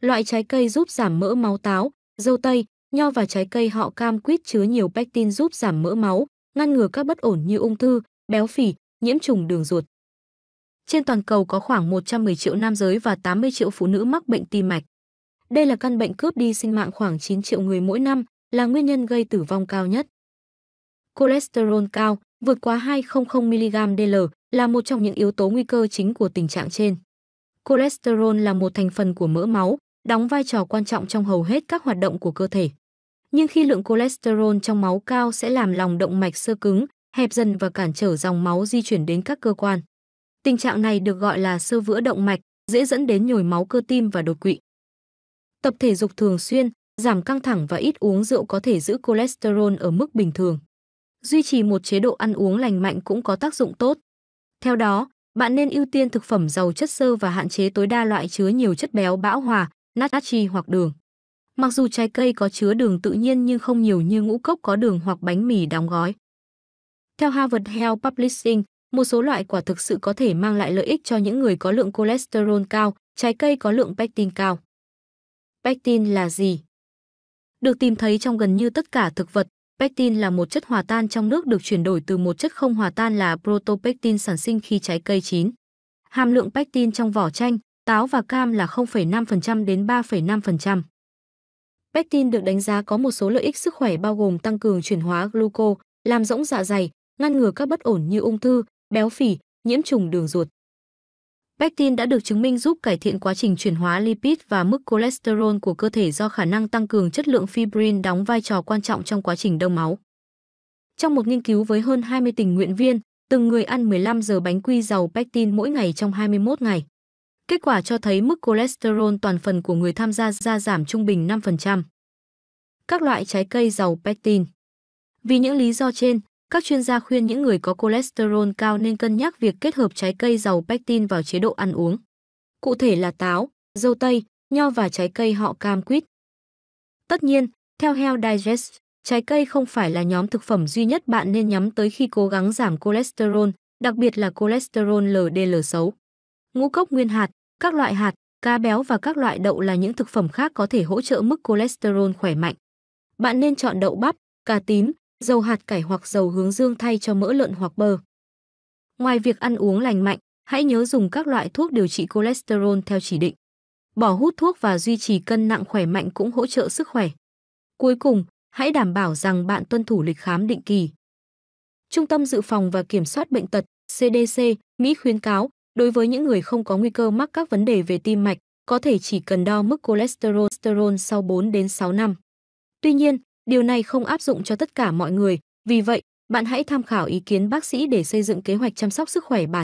Loại trái cây giúp giảm mỡ máu táo, dâu tây, nho và trái cây họ cam quýt chứa nhiều pectin giúp giảm mỡ máu, ngăn ngừa các bất ổn như ung thư, béo phì, nhiễm trùng đường ruột. Trên toàn cầu có khoảng 110 triệu nam giới và 80 triệu phụ nữ mắc bệnh tim mạch. Đây là căn bệnh cướp đi sinh mạng khoảng 9 triệu người mỗi năm, là nguyên nhân gây tử vong cao nhất. Cholesterol cao, vượt quá 200mg DL là một trong những yếu tố nguy cơ chính của tình trạng trên. Cholesterol là một thành phần của mỡ máu, đóng vai trò quan trọng trong hầu hết các hoạt động của cơ thể. Nhưng khi lượng cholesterol trong máu cao sẽ làm lòng động mạch sơ cứng, hẹp dần và cản trở dòng máu di chuyển đến các cơ quan. Tình trạng này được gọi là sơ vữa động mạch, dễ dẫn đến nhồi máu cơ tim và đột quỵ. Tập thể dục thường xuyên, giảm căng thẳng và ít uống rượu có thể giữ cholesterol ở mức bình thường. Duy trì một chế độ ăn uống lành mạnh cũng có tác dụng tốt. Theo đó, bạn nên ưu tiên thực phẩm giàu chất xơ và hạn chế tối đa loại chứa nhiều chất béo bão hòa, natchi hoặc đường. Mặc dù trái cây có chứa đường tự nhiên nhưng không nhiều như ngũ cốc có đường hoặc bánh mì đóng gói. Theo Harvard Health Publishing, một số loại quả thực sự có thể mang lại lợi ích cho những người có lượng cholesterol cao, trái cây có lượng pectin cao. Pectin là gì? Được tìm thấy trong gần như tất cả thực vật, pectin là một chất hòa tan trong nước được chuyển đổi từ một chất không hòa tan là protopectin sản sinh khi trái cây chín. Hàm lượng pectin trong vỏ chanh, táo và cam là 0,5% đến 3,5%. Pectin được đánh giá có một số lợi ích sức khỏe bao gồm tăng cường chuyển hóa gluco, làm rỗng dạ dày, ngăn ngừa các bất ổn như ung thư, béo phì, nhiễm trùng đường ruột. Pectin đã được chứng minh giúp cải thiện quá trình chuyển hóa lipid và mức cholesterol của cơ thể do khả năng tăng cường chất lượng fibrin đóng vai trò quan trọng trong quá trình đông máu. Trong một nghiên cứu với hơn 20 tình nguyện viên, từng người ăn 15 giờ bánh quy giàu pectin mỗi ngày trong 21 ngày. Kết quả cho thấy mức cholesterol toàn phần của người tham gia gia giảm trung bình 5%. Các loại trái cây giàu pectin. Vì những lý do trên, các chuyên gia khuyên những người có cholesterol cao nên cân nhắc việc kết hợp trái cây giàu pectin vào chế độ ăn uống. Cụ thể là táo, dâu tây, nho và trái cây họ cam quýt. Tất nhiên, theo Health Digest, trái cây không phải là nhóm thực phẩm duy nhất bạn nên nhắm tới khi cố gắng giảm cholesterol, đặc biệt là cholesterol LDL xấu ngũ cốc nguyên hạt, các loại hạt, cá béo và các loại đậu là những thực phẩm khác có thể hỗ trợ mức cholesterol khỏe mạnh. Bạn nên chọn đậu bắp, cà tím, dầu hạt cải hoặc dầu hướng dương thay cho mỡ lợn hoặc bơ. Ngoài việc ăn uống lành mạnh, hãy nhớ dùng các loại thuốc điều trị cholesterol theo chỉ định. Bỏ hút thuốc và duy trì cân nặng khỏe mạnh cũng hỗ trợ sức khỏe. Cuối cùng, hãy đảm bảo rằng bạn tuân thủ lịch khám định kỳ. Trung tâm Dự phòng và Kiểm soát Bệnh tật CDC Mỹ khuyến cáo Đối với những người không có nguy cơ mắc các vấn đề về tim mạch, có thể chỉ cần đo mức cholesterol sau 4 đến 6 năm. Tuy nhiên, điều này không áp dụng cho tất cả mọi người, vì vậy, bạn hãy tham khảo ý kiến bác sĩ để xây dựng kế hoạch chăm sóc sức khỏe bản